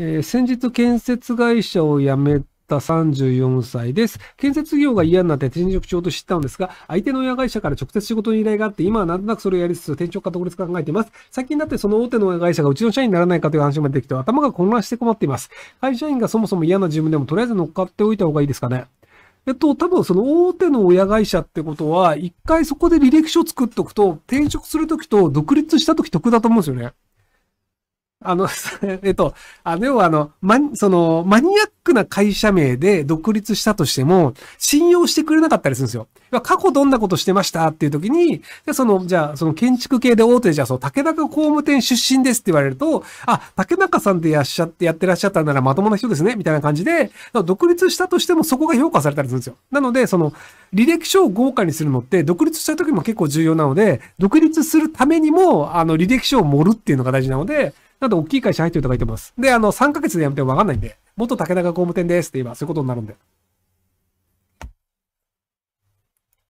えー、先日建設会社を辞めた34歳です。建設業が嫌になって転職しようと知ったんですが、相手の親会社から直接仕事に依頼があって、今はなんとなくそれをやりつつ転職か独立考えています。最近になってその大手の親会社がうちの社員にならないかという話までできて、頭が混乱して困っています。会社員がそもそも嫌な自分でもとりあえず乗っかっておいた方がいいですかね。えっと、多分その大手の親会社ってことは、一回そこで履歴書を作っとくと、転職するときと独立したとき得だと思うんですよね。あの、えっと、あの、要はあの、ま、その、マニアックな会社名で独立したとしても、信用してくれなかったりするんですよ。過去どんなことしてましたっていう時に、でその、じゃあ、その建築系で大手で、じゃあ、その竹中工務店出身ですって言われると、あ、竹中さんでいらっしゃって、やってらっしゃったならまともな人ですね、みたいな感じで、独立したとしてもそこが評価されたりするんですよ。なので、その、履歴書を豪華にするのって、独立した時も結構重要なので、独立するためにも、あの、履歴書を盛るっていうのが大事なので、なんで大きい会社入ってる方がいてます。で、あの、3ヶ月で辞めてもわかんないんで、元竹中工務店ですって言えばそういうことになるんで。